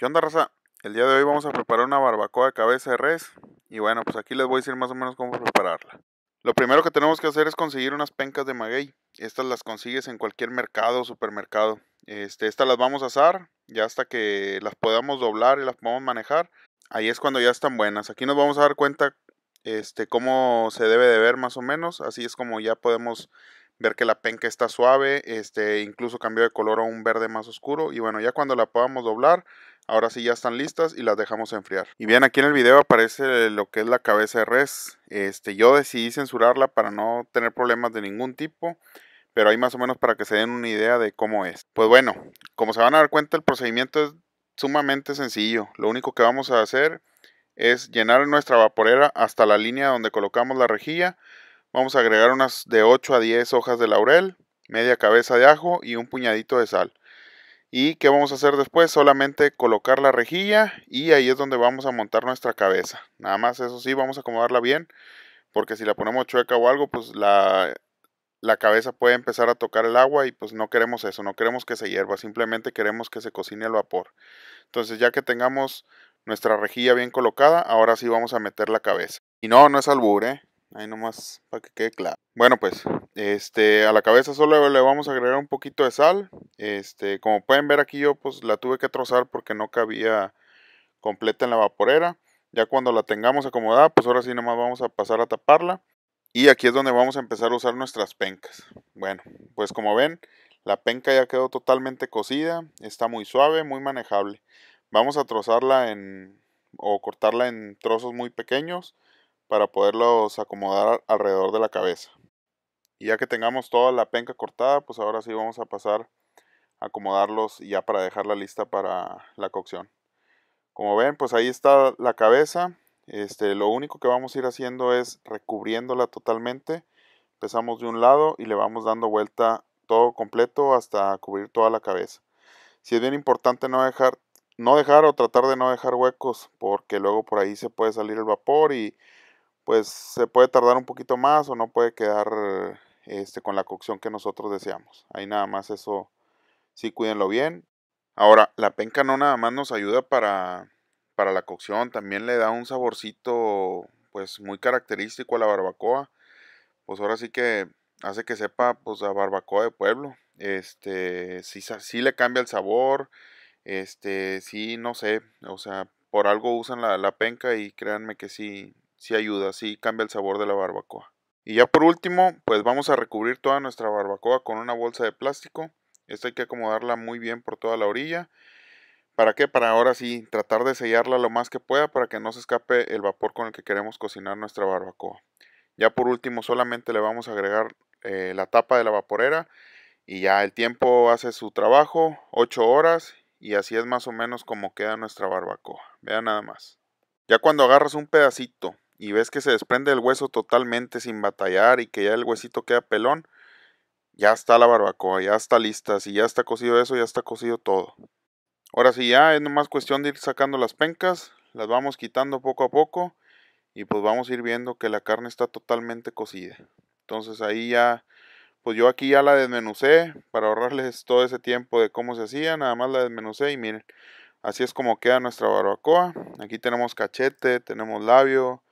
¿Qué onda, raza? El día de hoy vamos a preparar una barbacoa de cabeza de res. Y bueno, pues aquí les voy a decir más o menos cómo prepararla. Lo primero que tenemos que hacer es conseguir unas pencas de maguey. Estas las consigues en cualquier mercado o supermercado. Este, estas las vamos a asar ya hasta que las podamos doblar y las podamos manejar. Ahí es cuando ya están buenas. Aquí nos vamos a dar cuenta este, cómo se debe de ver más o menos. Así es como ya podemos ver que la penca está suave, este, incluso cambió de color a un verde más oscuro. Y bueno, ya cuando la podamos doblar, Ahora sí ya están listas y las dejamos enfriar. Y bien, aquí en el video aparece lo que es la cabeza de res. Este, yo decidí censurarla para no tener problemas de ningún tipo pero ahí más o menos para que se den una idea de cómo es. Pues bueno, como se van a dar cuenta, el procedimiento es sumamente sencillo. Lo único que vamos a hacer es llenar nuestra vaporera hasta la línea donde colocamos la rejilla. Vamos a agregar unas de 8 a 10 hojas de laurel, media cabeza de ajo y un puñadito de sal. ¿Y qué vamos a hacer después? Solamente colocar la rejilla y ahí es donde vamos a montar nuestra cabeza. Nada más eso sí, vamos a acomodarla bien porque si la ponemos chueca o algo, pues la, cabeza puede empezar a tocar el agua y pues no queremos eso, no queremos que se hierva, simplemente queremos que se cocine el vapor. Entonces ya que tengamos nuestra rejilla bien colocada, ahora sí vamos a meter la cabeza. Y no, no es albur, ¿eh? Ahí nomás para que quede claro. Bueno, pues este a la cabeza solo le vamos a agregar un poquito de sal. Este, como pueden ver aquí yo pues la tuve que trozar porque no cabía completa en la vaporera. Ya cuando la tengamos acomodada, pues ahora sí nomás vamos a pasar a taparla. Y aquí es donde vamos a empezar a usar nuestras pencas. Bueno, pues como ven, la penca ya quedó totalmente cocida, está muy suave, muy manejable. Vamos a trozarla en o cortarla en trozos muy pequeños para poderlos acomodar alrededor de la cabeza. Y ya que tengamos toda la penca cortada, pues ahora sí vamos a pasar a acomodarlos ya para dejarla lista para la cocción. Como ven, pues ahí está la cabeza. Este, lo único que vamos a ir haciendo es recubriéndola totalmente. Empezamos de un lado y le vamos dando vuelta todo completo hasta cubrir toda la cabeza. Si es bien importante no dejar, no dejar o tratar de no dejar huecos porque luego por ahí se puede salir el vapor y pues se puede tardar un poquito más o no puede quedar este, con la cocción que nosotros deseamos. Ahí nada más eso, sí cuídenlo bien. Ahora, la penca no nada más nos ayuda para, para la cocción, también le da un saborcito pues muy característico a la barbacoa. Pues ahora sí que hace que sepa pues a barbacoa de pueblo. Este, sí, le cambia el sabor, este, sí, no sé, o sea, por algo usan la, la penca y créanme que sí, si ayuda, si cambia el sabor de la barbacoa. Y ya por último, pues vamos a recubrir toda nuestra barbacoa con una bolsa de plástico. Esto hay que acomodarla muy bien por toda la orilla. ¿Para qué? Para ahora sí tratar de sellarla lo más que pueda para que no se escape el vapor con el que queremos cocinar nuestra barbacoa. Ya por último solamente le vamos a agregar eh, la tapa de la vaporera y ya el tiempo hace su trabajo, 8 horas y así es más o menos como queda nuestra barbacoa. Vean nada más. Ya cuando agarras un pedacito y ves que se desprende el hueso totalmente sin batallar y que ya el huesito queda pelón, ya está la barbacoa, ya está lista. Si ya está cocido eso, ya está cocido todo. Ahora sí, ya es nomás cuestión de ir sacando las pencas, las vamos quitando poco a poco y pues vamos a ir viendo que la carne está totalmente cocida. Entonces ahí ya, pues yo aquí ya la desmenucé para ahorrarles todo ese tiempo de cómo se hacía, nada más la desmenucé y miren, así es como queda nuestra barbacoa. Aquí tenemos cachete, tenemos labio,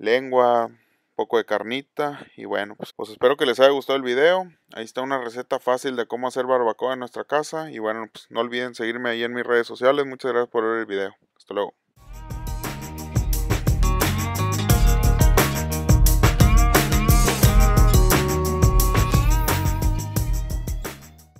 lengua, poco de carnita y bueno, pues, pues, espero que les haya gustado el video. Ahí está una receta fácil de cómo hacer barbacoa en nuestra casa y bueno, pues no olviden seguirme ahí en mis redes sociales. Muchas gracias por ver el video. Hasta luego.